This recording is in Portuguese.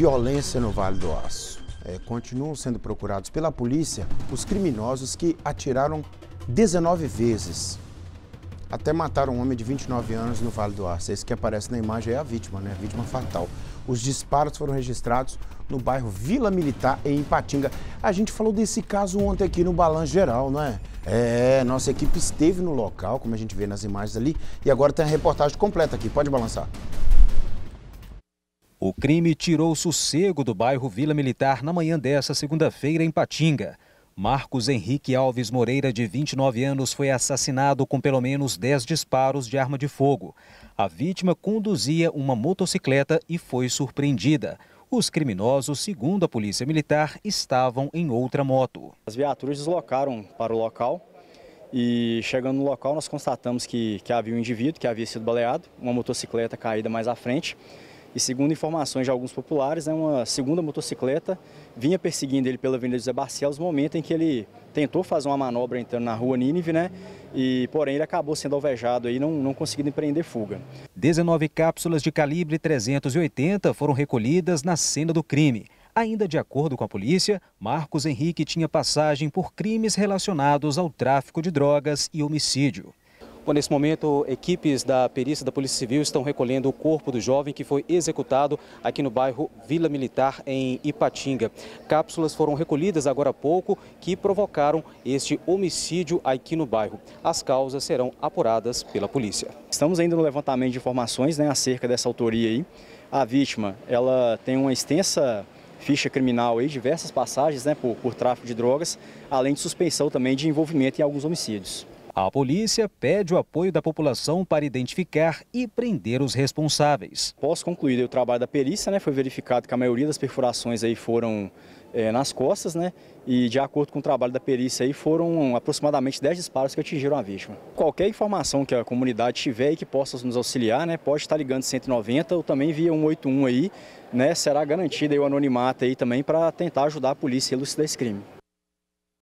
violência no Vale do Aço. É, continuam sendo procurados pela polícia os criminosos que atiraram 19 vezes. Até mataram um homem de 29 anos no Vale do Aço. Esse que aparece na imagem é a vítima, né? A vítima fatal. Os disparos foram registrados no bairro Vila Militar, em Ipatinga. A gente falou desse caso ontem aqui no Balanço Geral, não é? É, nossa equipe esteve no local, como a gente vê nas imagens ali, e agora tem a reportagem completa aqui. Pode balançar. O crime tirou o sossego do bairro Vila Militar na manhã dessa segunda-feira em Patinga. Marcos Henrique Alves Moreira, de 29 anos, foi assassinado com pelo menos 10 disparos de arma de fogo. A vítima conduzia uma motocicleta e foi surpreendida. Os criminosos, segundo a Polícia Militar, estavam em outra moto. As viaturas deslocaram para o local e, chegando no local, nós constatamos que, que havia um indivíduo que havia sido baleado, uma motocicleta caída mais à frente e, segundo informações de alguns populares, né, uma segunda motocicleta vinha perseguindo ele pela Avenida José Barcelos no momento em que ele tentou fazer uma manobra entrando na rua Nínive, né? E, porém, ele acabou sendo alvejado e não, não conseguindo empreender fuga. 19 cápsulas de calibre 380 foram recolhidas na cena do crime. Ainda de acordo com a polícia, Marcos Henrique tinha passagem por crimes relacionados ao tráfico de drogas e homicídio. Bom, nesse momento, equipes da perícia da Polícia Civil estão recolhendo o corpo do jovem que foi executado aqui no bairro Vila Militar, em Ipatinga. Cápsulas foram recolhidas agora há pouco que provocaram este homicídio aqui no bairro. As causas serão apuradas pela polícia. Estamos ainda no levantamento de informações né, acerca dessa autoria aí. A vítima, ela tem uma extensa ficha criminal aí, diversas passagens né, por, por tráfico de drogas, além de suspeição também de envolvimento em alguns homicídios. A polícia pede o apoio da população para identificar e prender os responsáveis. Após concluir né, o trabalho da perícia, né, foi verificado que a maioria das perfurações aí foram é, nas costas, né? E de acordo com o trabalho da perícia aí, foram aproximadamente 10 disparos que atingiram a vítima. Qualquer informação que a comunidade tiver e que possa nos auxiliar, né? Pode estar ligando 190 ou também via 181 aí, né? Será garantida o anonimato aí também para tentar ajudar a polícia a elucidar esse crime.